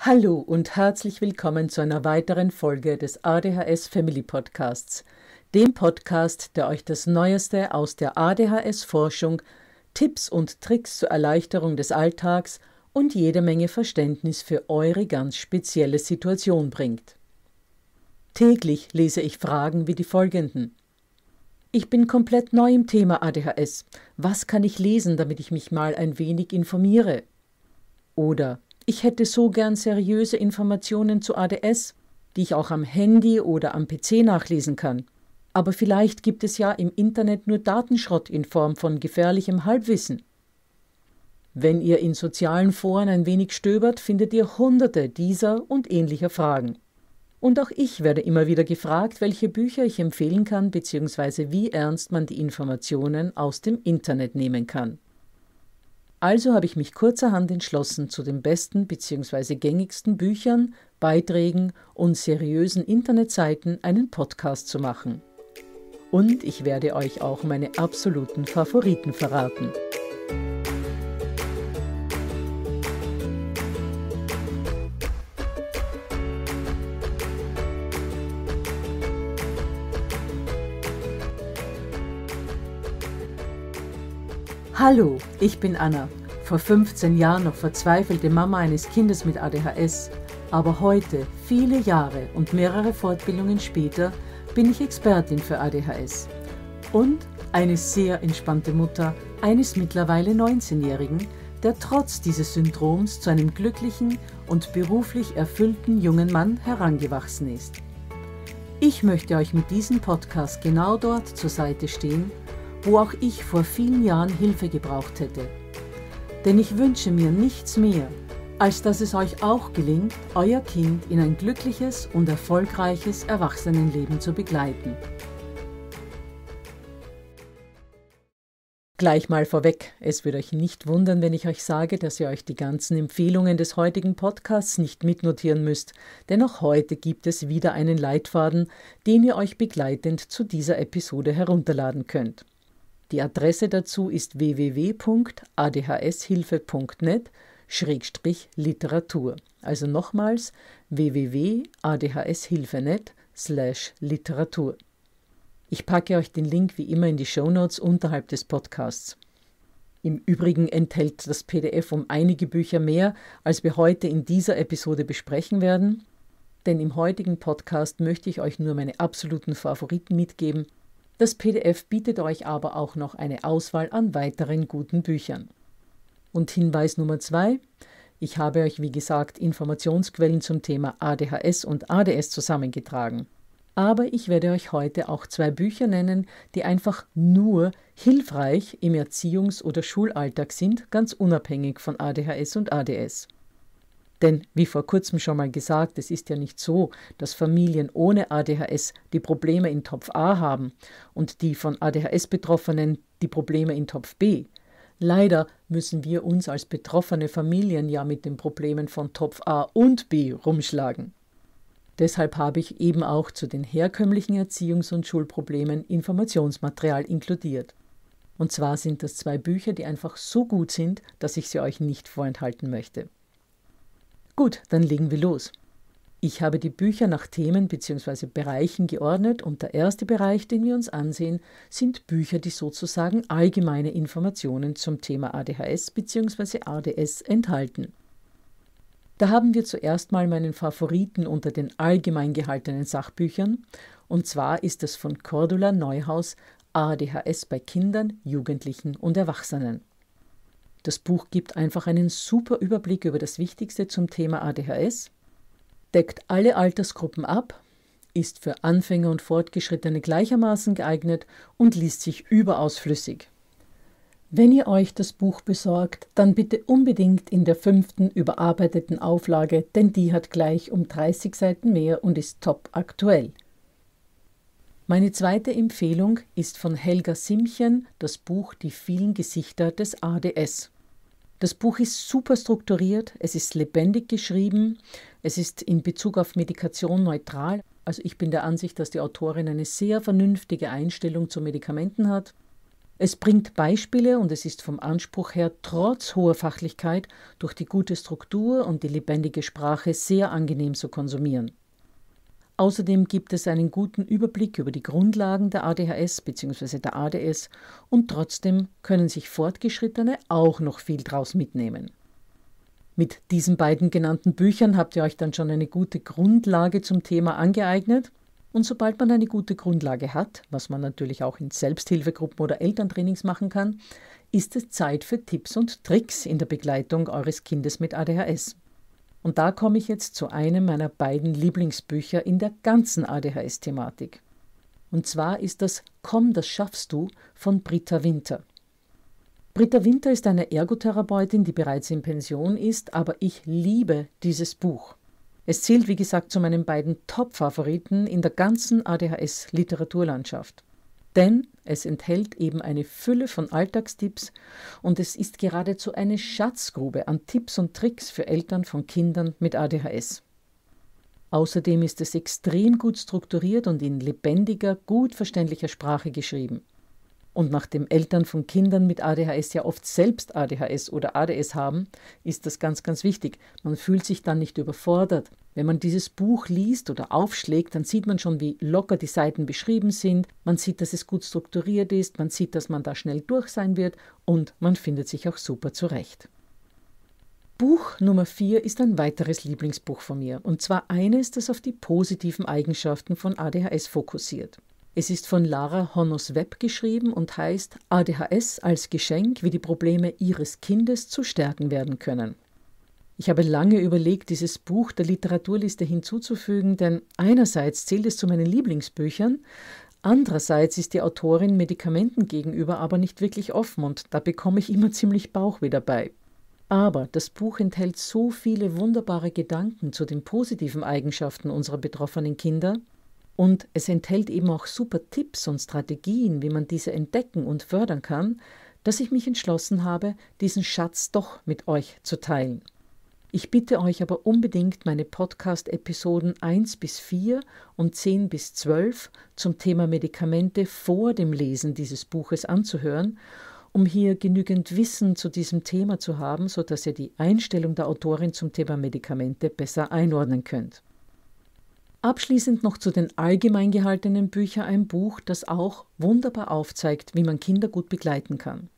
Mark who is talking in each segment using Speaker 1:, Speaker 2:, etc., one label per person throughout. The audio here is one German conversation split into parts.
Speaker 1: Hallo und herzlich willkommen zu einer weiteren Folge des ADHS Family Podcasts, dem Podcast, der euch das Neueste aus der ADHS-Forschung, Tipps und Tricks zur Erleichterung des Alltags und jede Menge Verständnis für eure ganz spezielle Situation bringt. Täglich lese ich Fragen wie die folgenden. Ich bin komplett neu im Thema ADHS. Was kann ich lesen, damit ich mich mal ein wenig informiere? Oder ich hätte so gern seriöse Informationen zu ADS, die ich auch am Handy oder am PC nachlesen kann. Aber vielleicht gibt es ja im Internet nur Datenschrott in Form von gefährlichem Halbwissen. Wenn ihr in sozialen Foren ein wenig stöbert, findet ihr hunderte dieser und ähnlicher Fragen. Und auch ich werde immer wieder gefragt, welche Bücher ich empfehlen kann bzw. wie ernst man die Informationen aus dem Internet nehmen kann. Also habe ich mich kurzerhand entschlossen, zu den besten bzw. gängigsten Büchern, Beiträgen und seriösen Internetseiten einen Podcast zu machen. Und ich werde euch auch meine absoluten Favoriten verraten. Hallo, ich bin Anna. Vor 15 Jahren noch verzweifelte Mama eines Kindes mit ADHS. Aber heute, viele Jahre und mehrere Fortbildungen später, bin ich Expertin für ADHS. Und eine sehr entspannte Mutter eines mittlerweile 19-Jährigen, der trotz dieses Syndroms zu einem glücklichen und beruflich erfüllten jungen Mann herangewachsen ist. Ich möchte euch mit diesem Podcast genau dort zur Seite stehen, wo auch ich vor vielen Jahren Hilfe gebraucht hätte. Denn ich wünsche mir nichts mehr, als dass es euch auch gelingt, euer Kind in ein glückliches und erfolgreiches Erwachsenenleben zu begleiten. Gleich mal vorweg, es wird euch nicht wundern, wenn ich euch sage, dass ihr euch die ganzen Empfehlungen des heutigen Podcasts nicht mitnotieren müsst, denn auch heute gibt es wieder einen Leitfaden, den ihr euch begleitend zu dieser Episode herunterladen könnt. Die Adresse dazu ist www.adhshilfe.net-literatur. Also nochmals www.adhshilfenet/literatur. Ich packe euch den Link wie immer in die Show Notes unterhalb des Podcasts. Im Übrigen enthält das PDF um einige Bücher mehr, als wir heute in dieser Episode besprechen werden, denn im heutigen Podcast möchte ich euch nur meine absoluten Favoriten mitgeben das PDF bietet euch aber auch noch eine Auswahl an weiteren guten Büchern. Und Hinweis Nummer zwei: Ich habe euch, wie gesagt, Informationsquellen zum Thema ADHS und ADS zusammengetragen. Aber ich werde euch heute auch zwei Bücher nennen, die einfach nur hilfreich im Erziehungs- oder Schulalltag sind, ganz unabhängig von ADHS und ADS. Denn wie vor kurzem schon mal gesagt, es ist ja nicht so, dass Familien ohne ADHS die Probleme in Topf A haben und die von ADHS Betroffenen die Probleme in Topf B. Leider müssen wir uns als betroffene Familien ja mit den Problemen von Topf A und B rumschlagen. Deshalb habe ich eben auch zu den herkömmlichen Erziehungs- und Schulproblemen Informationsmaterial inkludiert. Und zwar sind das zwei Bücher, die einfach so gut sind, dass ich sie euch nicht vorenthalten möchte. Gut, dann legen wir los. Ich habe die Bücher nach Themen bzw. Bereichen geordnet und der erste Bereich, den wir uns ansehen, sind Bücher, die sozusagen allgemeine Informationen zum Thema ADHS bzw. ADS enthalten. Da haben wir zuerst mal meinen Favoriten unter den allgemein gehaltenen Sachbüchern, und zwar ist das von Cordula Neuhaus ADHS bei Kindern, Jugendlichen und Erwachsenen. Das Buch gibt einfach einen super Überblick über das Wichtigste zum Thema ADHS, deckt alle Altersgruppen ab, ist für Anfänger und Fortgeschrittene gleichermaßen geeignet und liest sich überaus flüssig. Wenn ihr euch das Buch besorgt, dann bitte unbedingt in der fünften überarbeiteten Auflage, denn die hat gleich um 30 Seiten mehr und ist top aktuell. Meine zweite Empfehlung ist von Helga Simchen das Buch Die vielen Gesichter des ADS. Das Buch ist super strukturiert, es ist lebendig geschrieben, es ist in Bezug auf Medikation neutral. Also ich bin der Ansicht, dass die Autorin eine sehr vernünftige Einstellung zu Medikamenten hat. Es bringt Beispiele und es ist vom Anspruch her trotz hoher Fachlichkeit durch die gute Struktur und die lebendige Sprache sehr angenehm zu konsumieren. Außerdem gibt es einen guten Überblick über die Grundlagen der ADHS bzw. der ADS und trotzdem können sich Fortgeschrittene auch noch viel draus mitnehmen. Mit diesen beiden genannten Büchern habt ihr euch dann schon eine gute Grundlage zum Thema angeeignet. Und sobald man eine gute Grundlage hat, was man natürlich auch in Selbsthilfegruppen oder Elterntrainings machen kann, ist es Zeit für Tipps und Tricks in der Begleitung eures Kindes mit ADHS. Und da komme ich jetzt zu einem meiner beiden Lieblingsbücher in der ganzen ADHS-Thematik. Und zwar ist das Komm, das schaffst du von Britta Winter. Britta Winter ist eine Ergotherapeutin, die bereits in Pension ist, aber ich liebe dieses Buch. Es zählt, wie gesagt, zu meinen beiden Top-Favoriten in der ganzen ADHS-Literaturlandschaft denn es enthält eben eine Fülle von Alltagstipps und es ist geradezu eine Schatzgrube an Tipps und Tricks für Eltern von Kindern mit ADHS. Außerdem ist es extrem gut strukturiert und in lebendiger, gut verständlicher Sprache geschrieben und nachdem Eltern von Kindern mit ADHS ja oft selbst ADHS oder ADS haben, ist das ganz, ganz wichtig. Man fühlt sich dann nicht überfordert. Wenn man dieses Buch liest oder aufschlägt, dann sieht man schon, wie locker die Seiten beschrieben sind, man sieht, dass es gut strukturiert ist, man sieht, dass man da schnell durch sein wird und man findet sich auch super zurecht. Buch Nummer 4 ist ein weiteres Lieblingsbuch von mir, und zwar eines, das auf die positiven Eigenschaften von ADHS fokussiert. Es ist von Lara Honnos Webb geschrieben und heißt ADHS als Geschenk, wie die Probleme ihres Kindes zu stärken werden können. Ich habe lange überlegt, dieses Buch der Literaturliste hinzuzufügen, denn einerseits zählt es zu meinen Lieblingsbüchern, andererseits ist die Autorin Medikamenten gegenüber aber nicht wirklich offen und da bekomme ich immer ziemlich Bauchweh dabei. Aber das Buch enthält so viele wunderbare Gedanken zu den positiven Eigenschaften unserer betroffenen Kinder, und es enthält eben auch super Tipps und Strategien, wie man diese entdecken und fördern kann, dass ich mich entschlossen habe, diesen Schatz doch mit euch zu teilen. Ich bitte euch aber unbedingt, meine Podcast-Episoden 1 bis 4 und 10 bis 12 zum Thema Medikamente vor dem Lesen dieses Buches anzuhören, um hier genügend Wissen zu diesem Thema zu haben, sodass ihr die Einstellung der Autorin zum Thema Medikamente besser einordnen könnt. Abschließend noch zu den allgemein gehaltenen Büchern ein Buch, das auch wunderbar aufzeigt, wie man Kinder gut begleiten kann.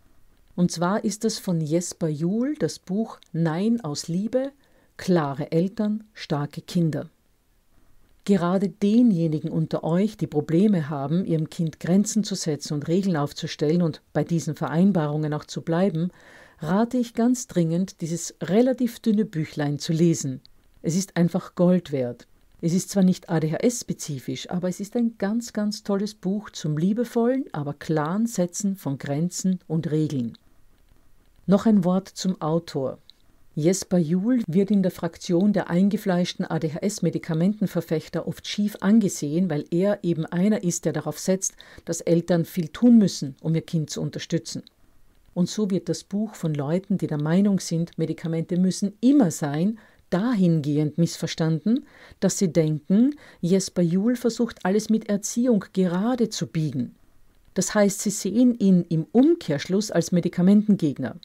Speaker 1: Und zwar ist das von Jesper Juhl das Buch Nein aus Liebe, klare Eltern, starke Kinder. Gerade denjenigen unter euch, die Probleme haben, ihrem Kind Grenzen zu setzen und Regeln aufzustellen und bei diesen Vereinbarungen auch zu bleiben, rate ich ganz dringend, dieses relativ dünne Büchlein zu lesen. Es ist einfach Gold wert. Es ist zwar nicht ADHS-spezifisch, aber es ist ein ganz, ganz tolles Buch zum liebevollen, aber klaren Setzen von Grenzen und Regeln. Noch ein Wort zum Autor. Jesper Juhl wird in der Fraktion der eingefleischten ADHS-Medikamentenverfechter oft schief angesehen, weil er eben einer ist, der darauf setzt, dass Eltern viel tun müssen, um ihr Kind zu unterstützen. Und so wird das Buch von Leuten, die der Meinung sind, Medikamente müssen immer sein, dahingehend missverstanden, dass sie denken, Jesper Juhl versucht alles mit Erziehung gerade zu biegen. Das heißt, sie sehen ihn im Umkehrschluss als Medikamentengegner.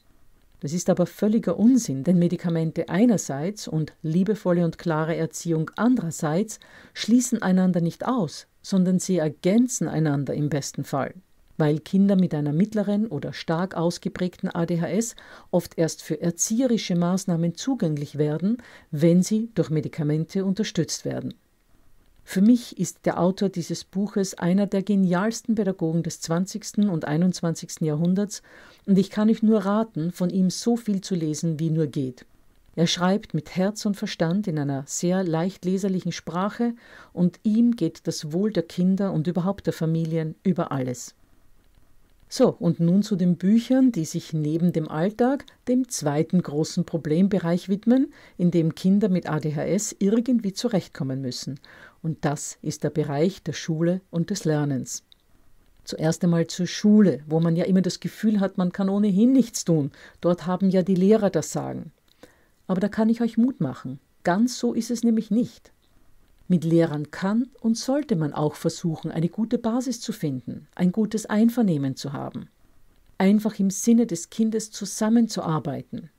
Speaker 1: Das ist aber völliger Unsinn, denn Medikamente einerseits und liebevolle und klare Erziehung andererseits schließen einander nicht aus, sondern sie ergänzen einander im besten Fall weil Kinder mit einer mittleren oder stark ausgeprägten ADHS oft erst für erzieherische Maßnahmen zugänglich werden, wenn sie durch Medikamente unterstützt werden. Für mich ist der Autor dieses Buches einer der genialsten Pädagogen des 20. und 21. Jahrhunderts und ich kann euch nur raten, von ihm so viel zu lesen, wie nur geht. Er schreibt mit Herz und Verstand in einer sehr leicht leserlichen Sprache und ihm geht das Wohl der Kinder und überhaupt der Familien über alles. So, und nun zu den Büchern, die sich neben dem Alltag dem zweiten großen Problembereich widmen, in dem Kinder mit ADHS irgendwie zurechtkommen müssen. Und das ist der Bereich der Schule und des Lernens. Zuerst einmal zur Schule, wo man ja immer das Gefühl hat, man kann ohnehin nichts tun. Dort haben ja die Lehrer das Sagen. Aber da kann ich euch Mut machen. Ganz so ist es nämlich nicht. Mit Lehrern kann und sollte man auch versuchen, eine gute Basis zu finden, ein gutes Einvernehmen zu haben, einfach im Sinne des Kindes zusammenzuarbeiten.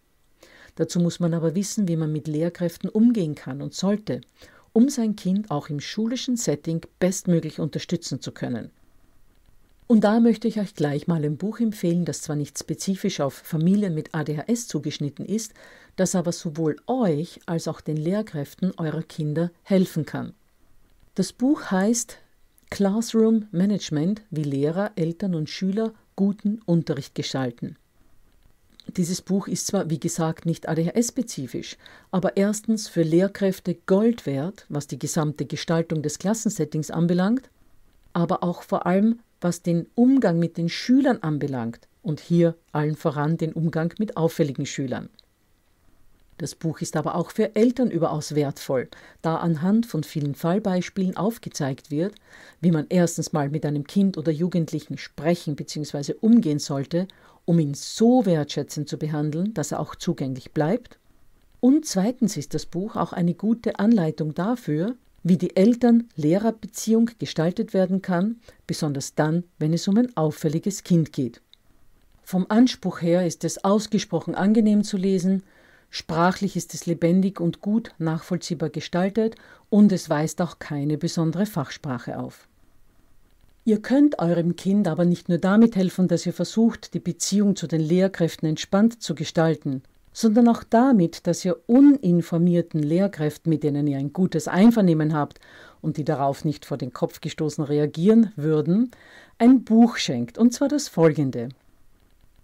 Speaker 1: Dazu muss man aber wissen, wie man mit Lehrkräften umgehen kann und sollte, um sein Kind auch im schulischen Setting bestmöglich unterstützen zu können. Und da möchte ich euch gleich mal ein Buch empfehlen, das zwar nicht spezifisch auf Familien mit ADHS zugeschnitten ist, das aber sowohl euch als auch den Lehrkräften eurer Kinder helfen kann. Das Buch heißt Classroom Management, wie Lehrer, Eltern und Schüler guten Unterricht gestalten. Dieses Buch ist zwar, wie gesagt, nicht ADHS-spezifisch, aber erstens für Lehrkräfte Gold wert, was die gesamte Gestaltung des Klassensettings anbelangt, aber auch vor allem was den Umgang mit den Schülern anbelangt und hier allen voran den Umgang mit auffälligen Schülern. Das Buch ist aber auch für Eltern überaus wertvoll, da anhand von vielen Fallbeispielen aufgezeigt wird, wie man erstens mal mit einem Kind oder Jugendlichen sprechen bzw. umgehen sollte, um ihn so wertschätzend zu behandeln, dass er auch zugänglich bleibt. Und zweitens ist das Buch auch eine gute Anleitung dafür, wie die Eltern-Lehrer-Beziehung gestaltet werden kann, besonders dann, wenn es um ein auffälliges Kind geht. Vom Anspruch her ist es ausgesprochen angenehm zu lesen, sprachlich ist es lebendig und gut nachvollziehbar gestaltet und es weist auch keine besondere Fachsprache auf. Ihr könnt eurem Kind aber nicht nur damit helfen, dass ihr versucht, die Beziehung zu den Lehrkräften entspannt zu gestalten sondern auch damit, dass ihr uninformierten Lehrkräften, mit denen ihr ein gutes Einvernehmen habt und die darauf nicht vor den Kopf gestoßen reagieren würden, ein Buch schenkt, und zwar das folgende.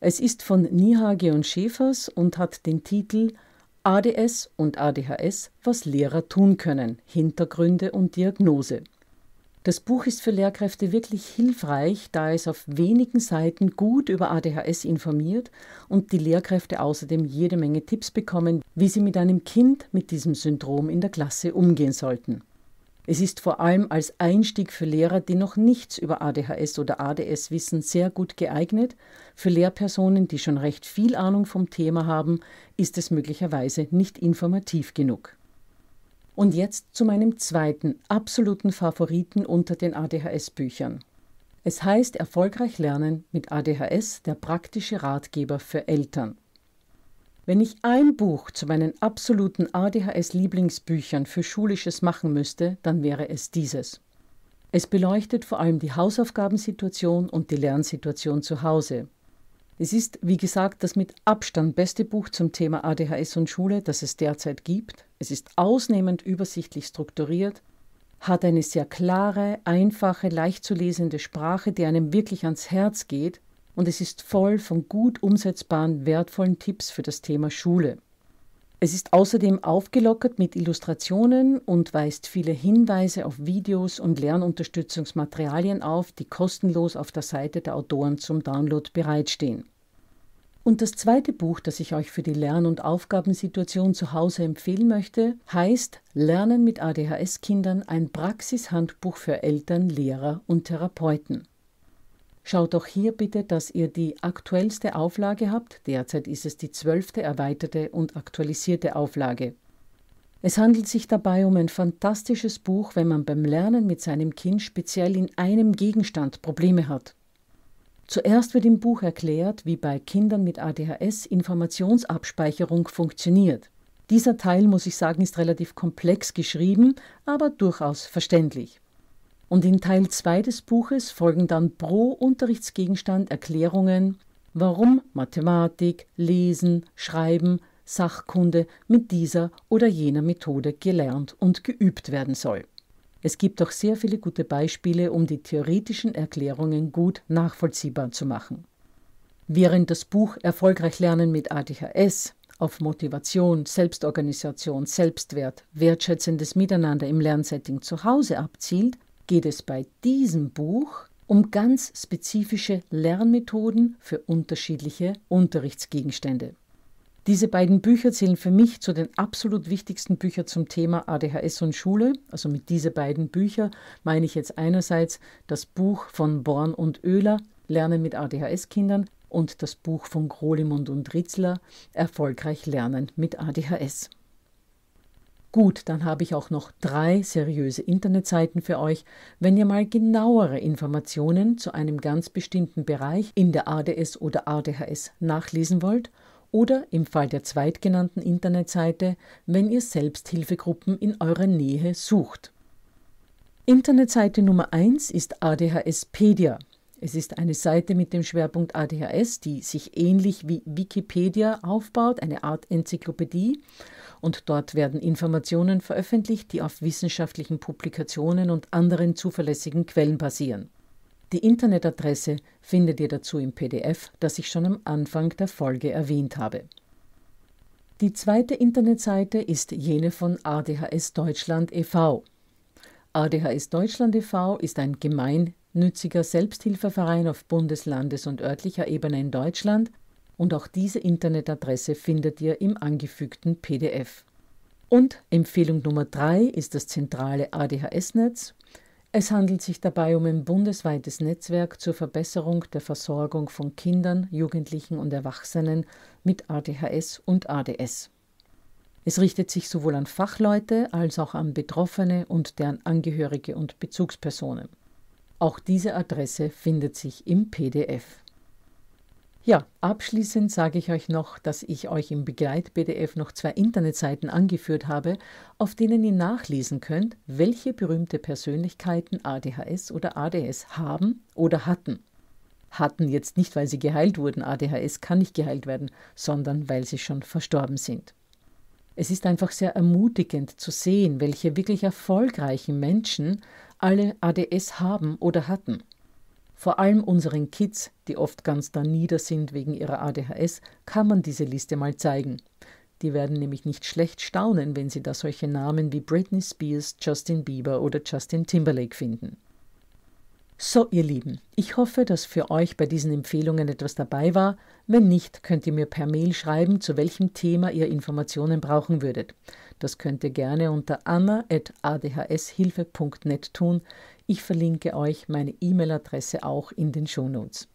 Speaker 1: Es ist von Nihage und Schäfers und hat den Titel ADS und ADHS, was Lehrer tun können, Hintergründe und Diagnose. Das Buch ist für Lehrkräfte wirklich hilfreich, da es auf wenigen Seiten gut über ADHS informiert und die Lehrkräfte außerdem jede Menge Tipps bekommen, wie sie mit einem Kind mit diesem Syndrom in der Klasse umgehen sollten. Es ist vor allem als Einstieg für Lehrer, die noch nichts über ADHS oder ADS wissen, sehr gut geeignet. Für Lehrpersonen, die schon recht viel Ahnung vom Thema haben, ist es möglicherweise nicht informativ genug. Und jetzt zu meinem zweiten, absoluten Favoriten unter den ADHS-Büchern. Es heißt Erfolgreich Lernen mit ADHS, der praktische Ratgeber für Eltern. Wenn ich ein Buch zu meinen absoluten ADHS-Lieblingsbüchern für Schulisches machen müsste, dann wäre es dieses. Es beleuchtet vor allem die Hausaufgabensituation und die Lernsituation zu Hause, es ist, wie gesagt, das mit Abstand beste Buch zum Thema ADHS und Schule, das es derzeit gibt. Es ist ausnehmend übersichtlich strukturiert, hat eine sehr klare, einfache, leicht zu lesende Sprache, die einem wirklich ans Herz geht und es ist voll von gut umsetzbaren, wertvollen Tipps für das Thema Schule. Es ist außerdem aufgelockert mit Illustrationen und weist viele Hinweise auf Videos und Lernunterstützungsmaterialien auf, die kostenlos auf der Seite der Autoren zum Download bereitstehen. Und das zweite Buch, das ich euch für die Lern- und Aufgabensituation zu Hause empfehlen möchte, heißt Lernen mit ADHS-Kindern ein Praxishandbuch für Eltern, Lehrer und Therapeuten. Schaut doch hier bitte, dass ihr die aktuellste Auflage habt. Derzeit ist es die zwölfte erweiterte und aktualisierte Auflage. Es handelt sich dabei um ein fantastisches Buch, wenn man beim Lernen mit seinem Kind speziell in einem Gegenstand Probleme hat. Zuerst wird im Buch erklärt, wie bei Kindern mit ADHS Informationsabspeicherung funktioniert. Dieser Teil, muss ich sagen, ist relativ komplex geschrieben, aber durchaus verständlich. Und in Teil 2 des Buches folgen dann pro Unterrichtsgegenstand Erklärungen, warum Mathematik, Lesen, Schreiben, Sachkunde mit dieser oder jener Methode gelernt und geübt werden soll. Es gibt auch sehr viele gute Beispiele, um die theoretischen Erklärungen gut nachvollziehbar zu machen. Während das Buch Erfolgreich Lernen mit ADHS auf Motivation, Selbstorganisation, Selbstwert, wertschätzendes Miteinander im Lernsetting zu Hause abzielt, geht es bei diesem Buch um ganz spezifische Lernmethoden für unterschiedliche Unterrichtsgegenstände. Diese beiden Bücher zählen für mich zu den absolut wichtigsten Büchern zum Thema ADHS und Schule. Also mit diesen beiden Büchern meine ich jetzt einerseits das Buch von Born und Oehler, Lernen mit ADHS-Kindern, und das Buch von Grolimund und Ritzler, Erfolgreich Lernen mit ADHS. Gut, dann habe ich auch noch drei seriöse Internetseiten für euch, wenn ihr mal genauere Informationen zu einem ganz bestimmten Bereich in der ADS oder ADHS nachlesen wollt oder im Fall der zweitgenannten Internetseite, wenn ihr Selbsthilfegruppen in eurer Nähe sucht. Internetseite Nummer 1 ist ADHSpedia. Es ist eine Seite mit dem Schwerpunkt ADHS, die sich ähnlich wie Wikipedia aufbaut, eine Art Enzyklopädie. Und dort werden Informationen veröffentlicht, die auf wissenschaftlichen Publikationen und anderen zuverlässigen Quellen basieren. Die Internetadresse findet ihr dazu im PDF, das ich schon am Anfang der Folge erwähnt habe. Die zweite Internetseite ist jene von ADHS Deutschland e.V. ADHS Deutschland e.V. ist ein gemein gemeinnütziger Selbsthilfeverein auf Bundeslandes- und örtlicher Ebene in Deutschland und auch diese Internetadresse findet ihr im angefügten PDF. Und Empfehlung Nummer 3 ist das zentrale ADHS-Netz. Es handelt sich dabei um ein bundesweites Netzwerk zur Verbesserung der Versorgung von Kindern, Jugendlichen und Erwachsenen mit ADHS und ADS. Es richtet sich sowohl an Fachleute als auch an Betroffene und deren Angehörige und Bezugspersonen. Auch diese Adresse findet sich im PDF. Ja, abschließend sage ich euch noch, dass ich euch im Begleit-PDF noch zwei Internetseiten angeführt habe, auf denen ihr nachlesen könnt, welche berühmte Persönlichkeiten ADHS oder ADS haben oder hatten. Hatten jetzt nicht, weil sie geheilt wurden, ADHS kann nicht geheilt werden, sondern weil sie schon verstorben sind. Es ist einfach sehr ermutigend zu sehen, welche wirklich erfolgreichen Menschen alle ADS haben oder hatten. Vor allem unseren Kids, die oft ganz da nieder sind wegen ihrer ADHS, kann man diese Liste mal zeigen. Die werden nämlich nicht schlecht staunen, wenn sie da solche Namen wie Britney Spears, Justin Bieber oder Justin Timberlake finden. So, ihr Lieben, ich hoffe, dass für euch bei diesen Empfehlungen etwas dabei war. Wenn nicht, könnt ihr mir per Mail schreiben, zu welchem Thema ihr Informationen brauchen würdet. Das könnt ihr gerne unter anna.adhshilfe.net tun. Ich verlinke euch meine E-Mail-Adresse auch in den Shownotes.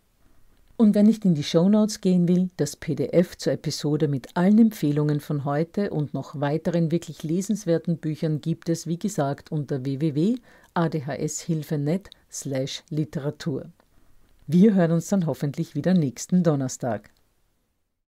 Speaker 1: Und wenn ich in die Shownotes gehen will, das PDF zur Episode mit allen Empfehlungen von heute und noch weiteren wirklich lesenswerten Büchern gibt es, wie gesagt, unter www adhshilfenet slash Literatur. Wir hören uns dann hoffentlich wieder nächsten Donnerstag.